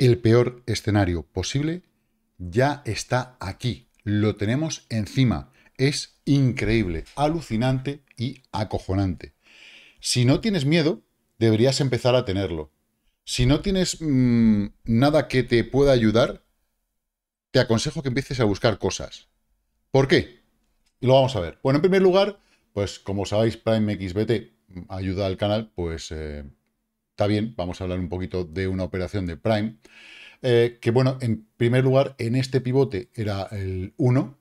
el peor escenario posible ya está aquí, lo tenemos encima. Es increíble, alucinante y acojonante. Si no tienes miedo, deberías empezar a tenerlo. Si no tienes mm, nada que te pueda ayudar, te aconsejo que empieces a buscar cosas. ¿Por qué? lo vamos a ver. Bueno, en primer lugar, pues como sabéis, Prime XBT ayuda al canal, pues eh, está bien, vamos a hablar un poquito de una operación de Prime, eh, que bueno, en primer lugar, en este pivote era el 1,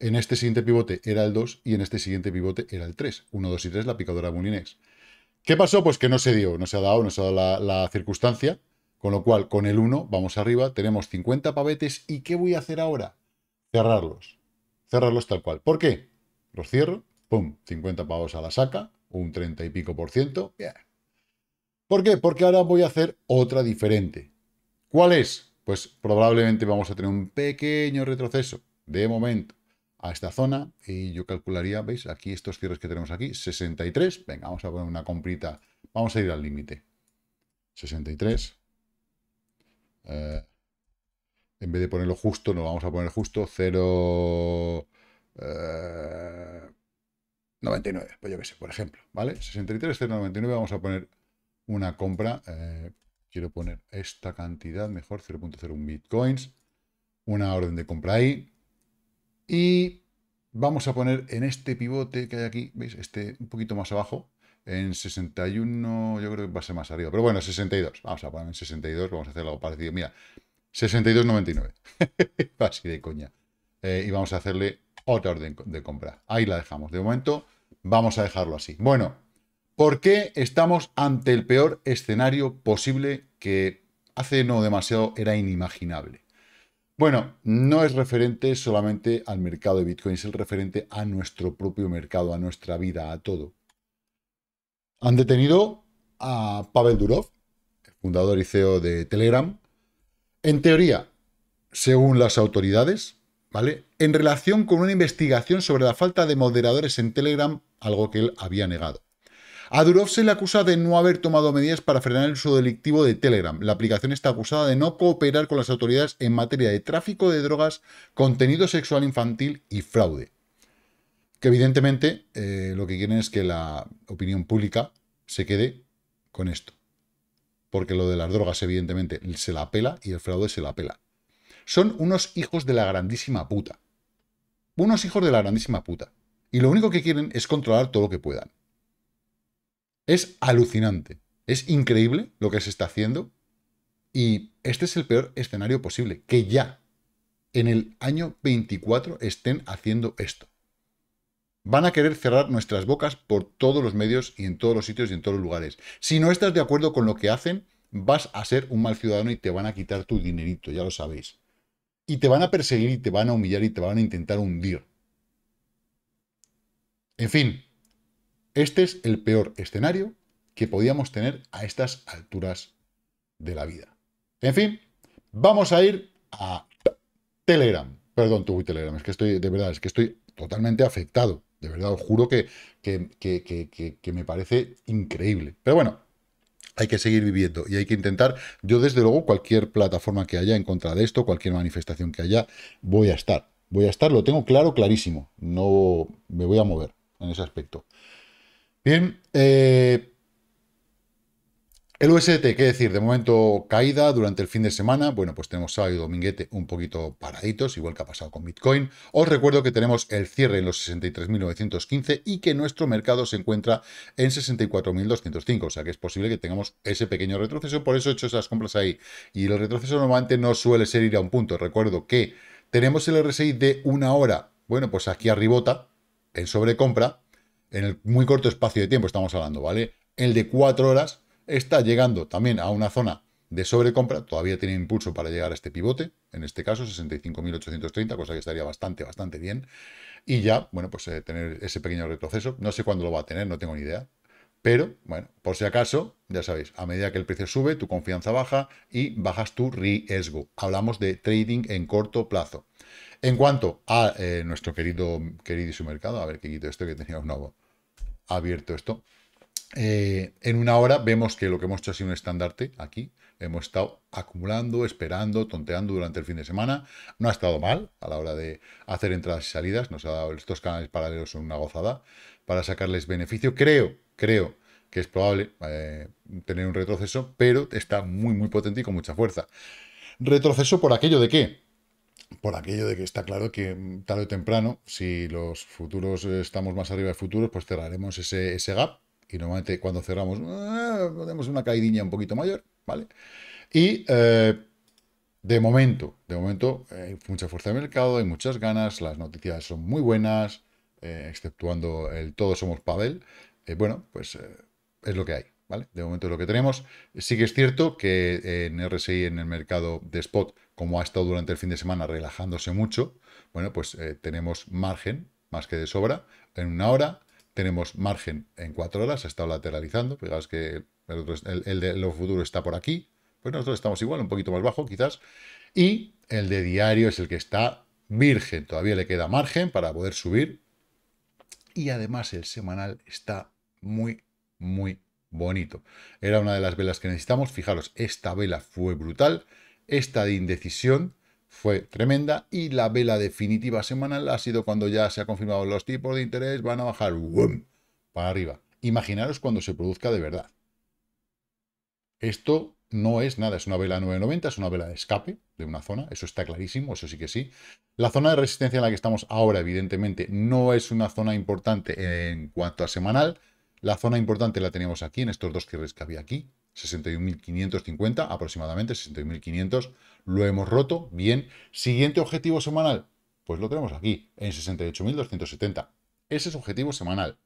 en este siguiente pivote era el 2 y en este siguiente pivote era el 3. 1, 2 y 3, la picadora Mulinex. ¿Qué pasó? Pues que no se dio, no se ha dado, no se ha la, circunstancia, con lo cual con el 1 vamos arriba, tenemos 50 pavetes y ¿qué voy a hacer ahora? Cerrarlos, cerrarlos tal cual. ¿Por qué? Los cierro, pum, 50 pavos a la saca, un 30 y pico por ciento, ¿Por qué? Porque ahora voy a hacer otra diferente. ¿Cuál es? Pues probablemente vamos a tener un pequeño retroceso, de momento, a esta zona. Y yo calcularía, ¿veis? Aquí estos cierres que tenemos aquí, 63. Venga, vamos a poner una comprita. Vamos a ir al límite. 63. Eh, en vez de ponerlo justo, no vamos a poner justo 0... 99, eh, pues yo qué sé, por ejemplo, ¿vale? 63, 0,99, vamos a poner una compra, eh, quiero poner esta cantidad, mejor 0.01 bitcoins, una orden de compra ahí, y vamos a poner en este pivote que hay aquí, ¿veis? Este un poquito más abajo, en 61, yo creo que va a ser más arriba, pero bueno, 62, vamos a poner en 62, vamos a hacer algo parecido, mira, 62.99, así de coña, eh, y vamos a hacerle otra orden de compra, ahí la dejamos, de momento vamos a dejarlo así, bueno, ¿Por qué estamos ante el peor escenario posible que hace no demasiado era inimaginable? Bueno, no es referente solamente al mercado de Bitcoin, es el referente a nuestro propio mercado, a nuestra vida, a todo. Han detenido a Pavel Durov, fundador y CEO de Telegram, en teoría, según las autoridades, ¿vale? En relación con una investigación sobre la falta de moderadores en Telegram, algo que él había negado. A se le acusa de no haber tomado medidas para frenar el uso delictivo de Telegram. La aplicación está acusada de no cooperar con las autoridades en materia de tráfico de drogas, contenido sexual infantil y fraude. Que evidentemente eh, lo que quieren es que la opinión pública se quede con esto. Porque lo de las drogas evidentemente se la apela y el fraude se la apela. Son unos hijos de la grandísima puta. Unos hijos de la grandísima puta. Y lo único que quieren es controlar todo lo que puedan. Es alucinante. Es increíble lo que se está haciendo. Y este es el peor escenario posible. Que ya, en el año 24, estén haciendo esto. Van a querer cerrar nuestras bocas por todos los medios y en todos los sitios y en todos los lugares. Si no estás de acuerdo con lo que hacen, vas a ser un mal ciudadano y te van a quitar tu dinerito, ya lo sabéis. Y te van a perseguir y te van a humillar y te van a intentar hundir. En fin, este es el peor escenario que podíamos tener a estas alturas de la vida. En fin, vamos a ir a Telegram. Perdón, tu Telegram, es que estoy, de verdad, es que estoy totalmente afectado. De verdad, os juro que, que, que me parece increíble. Pero bueno, hay que seguir viviendo y hay que intentar, yo desde luego, cualquier plataforma que haya en contra de esto, cualquier manifestación que haya, voy a estar. Voy a estar, lo tengo claro, clarísimo. No me voy a mover en ese aspecto. Bien, eh, el UST, qué decir, de momento caída durante el fin de semana. Bueno, pues tenemos sábado y dominguete un poquito paraditos, igual que ha pasado con Bitcoin. Os recuerdo que tenemos el cierre en los 63.915 y que nuestro mercado se encuentra en 64.205. O sea que es posible que tengamos ese pequeño retroceso. Por eso he hecho esas compras ahí. Y el retroceso normalmente no suele ser ir a un punto. Recuerdo que tenemos el RSI de una hora. Bueno, pues aquí arribota, en sobrecompra en el muy corto espacio de tiempo estamos hablando, ¿vale? El de cuatro horas está llegando también a una zona de sobrecompra, todavía tiene impulso para llegar a este pivote, en este caso 65.830, cosa que estaría bastante, bastante bien, y ya, bueno, pues eh, tener ese pequeño retroceso, no sé cuándo lo va a tener, no tengo ni idea, pero, bueno, por si acaso, ya sabéis, a medida que el precio sube, tu confianza baja y bajas tu riesgo. Hablamos de trading en corto plazo. En cuanto a eh, nuestro querido, y su mercado, a ver, que quito esto que tenía un nuevo abierto esto. Eh, en una hora vemos que lo que hemos hecho ha sido un estandarte aquí. Hemos estado acumulando, esperando, tonteando durante el fin de semana. No ha estado mal a la hora de hacer entradas y salidas. Nos ha dado estos canales paralelos son una gozada para sacarles beneficio. Creo, creo que es probable eh, tener un retroceso, pero está muy, muy potente y con mucha fuerza. Retroceso por aquello de que por aquello de que está claro que mm, tarde o temprano, si los futuros eh, estamos más arriba de futuros, pues cerraremos ese, ese gap. Y normalmente cuando cerramos, tenemos eh, una caída un poquito mayor, ¿vale? Y eh, de momento, de momento, hay mucha fuerza de mercado, hay muchas ganas, las noticias son muy buenas, exceptuando el todos somos Pavel. bueno, pues es lo que hay, ¿vale? De momento es lo que tenemos. Sí que es cierto que en RSI, en el mercado de spot, como ha estado durante el fin de semana relajándose mucho, bueno, pues eh, tenemos margen más que de sobra en una hora, tenemos margen en cuatro horas, ha estado lateralizando, fijaos que el, el de lo futuro está por aquí, pues nosotros estamos igual, un poquito más bajo quizás, y el de diario es el que está virgen, todavía le queda margen para poder subir, y además el semanal está muy, muy bonito. Era una de las velas que necesitamos, fijaros, esta vela fue brutal, esta de indecisión fue tremenda y la vela definitiva semanal ha sido cuando ya se ha confirmado los tipos de interés van a bajar para arriba. Imaginaros cuando se produzca de verdad. Esto no es nada, es una vela 990, es una vela de escape de una zona, eso está clarísimo, eso sí que sí. La zona de resistencia en la que estamos ahora, evidentemente, no es una zona importante en cuanto a semanal. La zona importante la teníamos aquí, en estos dos cierres que había aquí, 61.550 aproximadamente, 61.500. Lo hemos roto, bien. Siguiente objetivo semanal, pues lo tenemos aquí, en 68.270. Ese es objetivo semanal,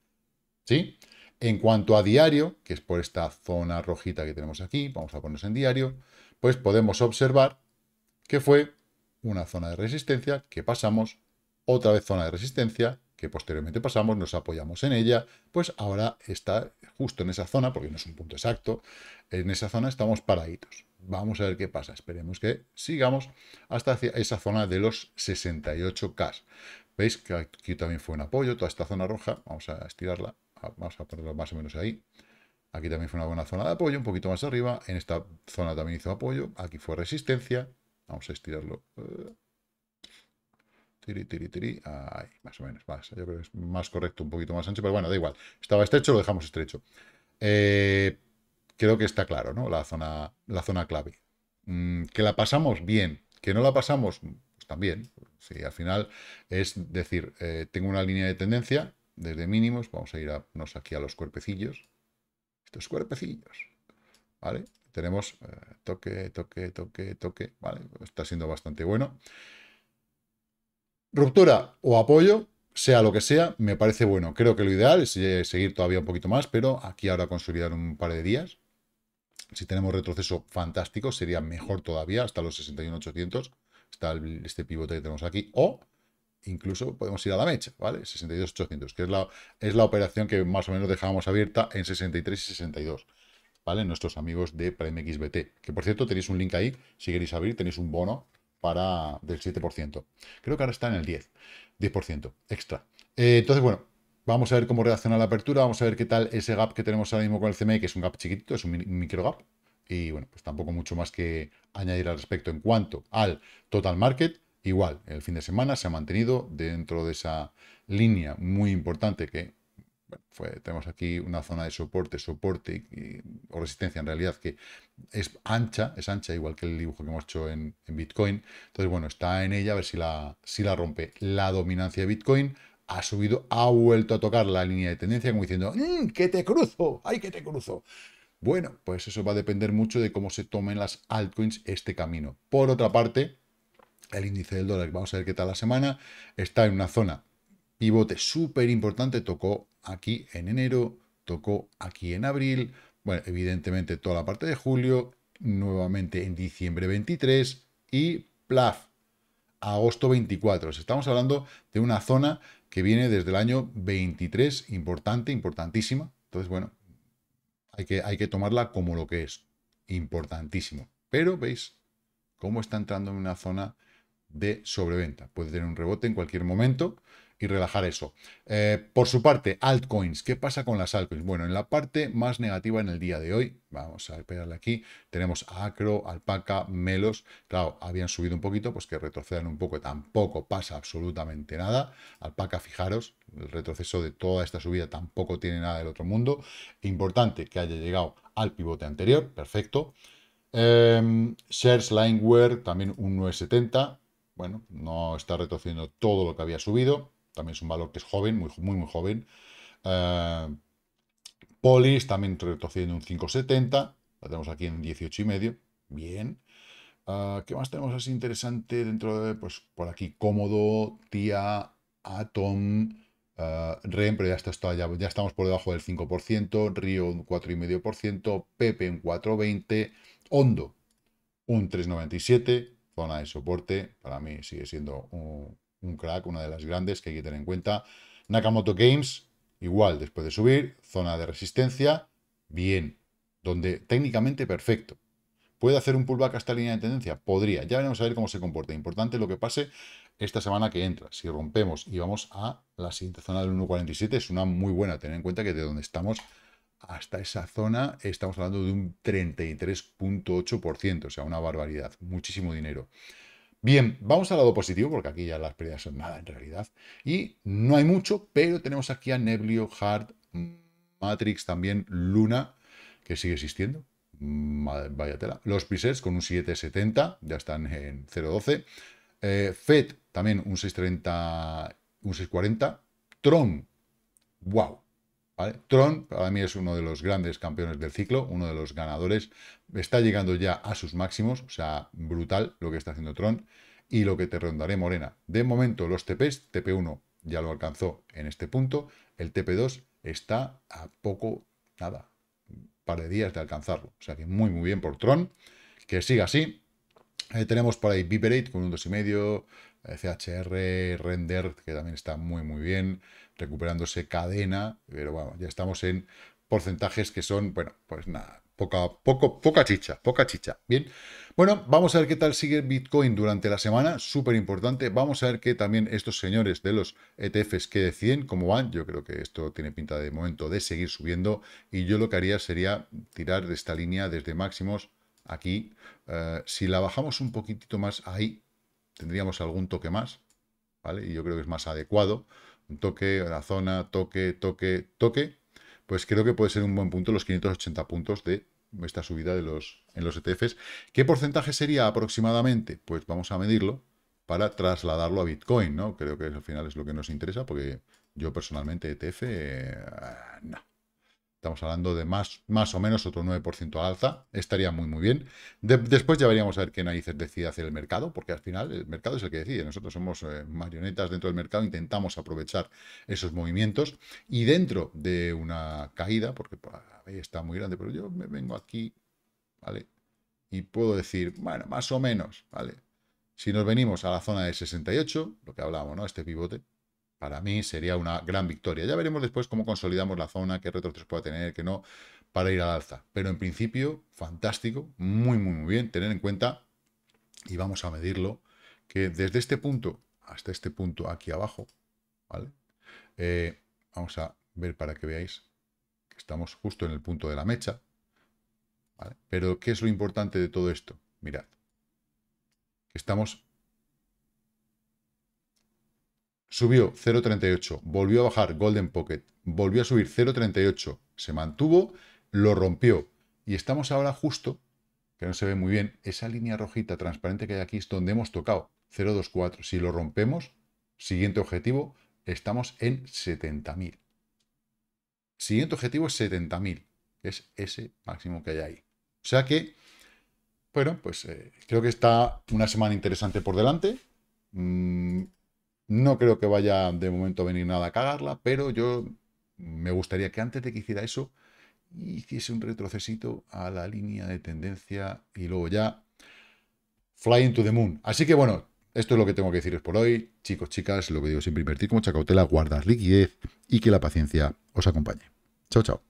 ¿sí? En cuanto a diario, que es por esta zona rojita que tenemos aquí, vamos a ponernos en diario, pues podemos observar que fue una zona de resistencia que pasamos, otra vez zona de resistencia que posteriormente pasamos, nos apoyamos en ella, pues ahora está justo en esa zona, porque no es un punto exacto, en esa zona estamos paraditos. Vamos a ver qué pasa. Esperemos que sigamos hasta hacia esa zona de los 68K. Veis que aquí también fue un apoyo, toda esta zona roja, vamos a estirarla, ah, vamos a ponerla más o menos ahí. Aquí también fue una buena zona de apoyo, un poquito más arriba. En esta zona también hizo apoyo. Aquí fue resistencia. Vamos a estirarlo. Eh, Tiri, tiri, tiri. Ahí, más o menos. Más, yo creo que es más correcto, un poquito más ancho, pero bueno, da igual. Estaba estrecho, lo dejamos estrecho. Eh, creo que está claro, ¿no? La zona, la zona clave. Mm, que la pasamos bien, que no la pasamos, pues también. si al final es decir, eh, tengo una línea de tendencia desde mínimos. Vamos a irnos aquí a los cuerpecillos. Estos cuerpecillos. ¿Vale? Tenemos eh, toque, toque, toque, toque. Vale, está siendo bastante bueno. Ruptura o apoyo, sea lo que sea, me parece bueno. Creo que lo ideal es eh, seguir todavía un poquito más, pero aquí ahora consolidar un par de días. Si tenemos retroceso, fantástico, sería mejor todavía, hasta los 61.800. Está este pivote que tenemos aquí. O incluso podemos ir a la mecha, ¿vale? 62.800, que es la, es la operación que más o menos dejábamos abierta en 63 y 62, ¿vale? Nuestros amigos de XBT, que por cierto tenéis un link ahí, si queréis abrir, tenéis un bono del 7%. Creo que ahora está en el 10, 10% extra. Eh, entonces, bueno, vamos a ver cómo reacciona la apertura, vamos a ver qué tal ese gap que tenemos ahora mismo con el CME, que es un gap chiquitito, es un micro gap. Y bueno, pues tampoco mucho más que añadir al respecto. En cuanto al total market, igual, el fin de semana se ha mantenido dentro de esa línea muy importante que tenemos aquí una zona de soporte, soporte o resistencia en realidad que es ancha, es ancha igual que el dibujo que hemos hecho en, Bitcoin. Entonces, bueno, está en ella a ver si la, si la rompe. La dominancia de Bitcoin ha subido, ha vuelto a tocar la línea de tendencia como diciendo, mm, que te cruzo, ay, que te cruzo. Bueno, pues eso va a depender mucho de cómo se tomen las altcoins este camino. Por otra parte, el índice del dólar, vamos a ver qué tal la semana, está en una zona pivote súper importante, tocó aquí en enero, tocó aquí en abril, bueno, evidentemente toda la parte de julio, nuevamente en diciembre 23 y plaf, agosto 24. Estamos hablando de una zona que viene desde el año 23, importante, importantísima. Entonces, bueno, hay que, hay que tomarla como lo que es, importantísimo. Pero, ¿veis? Cómo está entrando en una zona de sobreventa. Puede tener un rebote en cualquier momento y relajar eso. Eh, por su parte, altcoins. ¿Qué pasa con las altcoins? Bueno, en la parte más negativa en el día de hoy, vamos a esperarle aquí, tenemos Acro, Alpaca, Melos. Claro, habían subido un poquito, pues que retrocedan un poco. Tampoco pasa absolutamente nada. Alpaca, fijaros, el retroceso de toda esta subida tampoco tiene nada del otro mundo. Importante que haya llegado al pivote anterior, perfecto. Eh, shares Lineware, también un 970 bueno, no está retrocediendo todo lo que había subido. También es un valor que es joven, muy, muy, muy joven. Eh, Polis también retrocediendo un 5,70. La tenemos aquí en 18,5. Bien. Eh, ¿Qué más tenemos así interesante dentro de, pues, por aquí, Cómodo, Tía, Atom, uh, REM, pero ya, ya, ya, estamos por debajo del 5%, Río un 4,5%, Pepe un 4,20%, Hondo un 3,97%, zona de soporte, para mí sigue siendo un, crack, una de las grandes que hay que tener en cuenta. Nakamoto Games, igual, después de subir, zona de resistencia, bien, donde técnicamente perfecto. ¿Puede hacer un pullback a esta línea de tendencia? Podría. Ya veremos a ver cómo se comporta. Importante lo que pase esta semana que entra. Si rompemos y vamos a la siguiente zona del 1.47, es una muy buena. Tener en cuenta que de donde estamos hasta esa zona estamos hablando de un 33.8%, o sea, una barbaridad, muchísimo dinero. Bien, vamos al lado positivo, porque aquí ya las pérdidas son nada en realidad, y no hay mucho, pero tenemos aquí a Neblio, Hard, Matrix, también Luna, que sigue existiendo, vaya tela. Los presets con un 770, ya están en 0.12. Eh, FED también un 630, un 640. Tron, wow, Tron para mí es uno de los grandes campeones del ciclo, uno de los ganadores. Está llegando ya a sus máximos, o sea, brutal lo que está haciendo Tron y lo que te rondaré Morena. De momento los TPs, TP1 ya lo alcanzó en este punto, el TP2 está a poco, nada, par de días de alcanzarlo. O sea que muy muy bien por Tron, que siga así eh, tenemos por ahí Viperate con un 2,5, eh, CHR, Render, que también está muy muy bien, recuperándose cadena, pero bueno, ya estamos en porcentajes que son, bueno, pues nada, poca, poco, poca chicha, poca chicha, ¿bien? Bueno, vamos a ver qué tal sigue Bitcoin durante la semana, súper importante, vamos a ver qué también estos señores de los ETFs que deciden cómo van, yo creo que esto tiene pinta de momento de seguir subiendo, y yo lo que haría sería tirar de esta línea desde máximos Aquí, eh, si la bajamos un poquitito más ahí, tendríamos algún toque más, ¿vale? Y yo creo que es más adecuado. Un toque, la zona, toque, toque, toque. Pues creo que puede ser un buen punto los 580 puntos de esta subida de los, en los ETFs. ¿Qué porcentaje sería aproximadamente? Pues vamos a medirlo para trasladarlo a Bitcoin, ¿no? Creo que al final es lo que nos interesa, porque yo personalmente ETF, eh, no. Estamos hablando de más, más o menos otro 9% alza. Estaría muy, muy bien. después ya veríamos a ver qué narices decide hacer el mercado, porque al final el mercado es el que decide. Nosotros somos eh, marionetas dentro del mercado, intentamos aprovechar esos movimientos. Y dentro de una caída, porque pues, está muy grande, pero yo me vengo aquí, ¿vale? Y puedo decir, bueno, más o menos, ¿vale? Si nos venimos a la zona de 68, lo que hablábamos, ¿no? Este pivote, para mí sería una gran victoria. Ya veremos después cómo consolidamos la zona, qué retrocesos pueda tener, qué no, para ir al alza. Pero en principio, fantástico, muy, muy, muy bien, tener en cuenta, y vamos a medirlo, que desde este punto hasta este punto aquí abajo, ¿vale? Eh, vamos a ver para que veáis que estamos justo en el punto de la mecha, Pero, ¿qué es lo importante de todo esto? Mirad, que estamos Subió 0.38, volvió a bajar Golden Pocket, volvió a subir 0.38, se mantuvo, lo rompió. Y estamos ahora justo, que no se ve muy bien, esa línea rojita transparente que hay aquí es donde hemos tocado, 0.24. Si lo rompemos, siguiente objetivo, estamos en 70.000. Siguiente objetivo es 70.000, es ese máximo que hay ahí. O sea que, bueno, pues eh, creo que está una semana interesante por delante. Mm, no creo que vaya de momento a venir nada a cagarla, pero yo me gustaría que antes de que hiciera eso, hiciese un retrocesito a la línea de tendencia y luego ya fly into the moon. Así que bueno, esto es lo que tengo que decirles por hoy. Chicos, chicas, lo que digo siempre, invertir con mucha cautela, guardar liquidez y que la paciencia os acompañe. Chao, chao.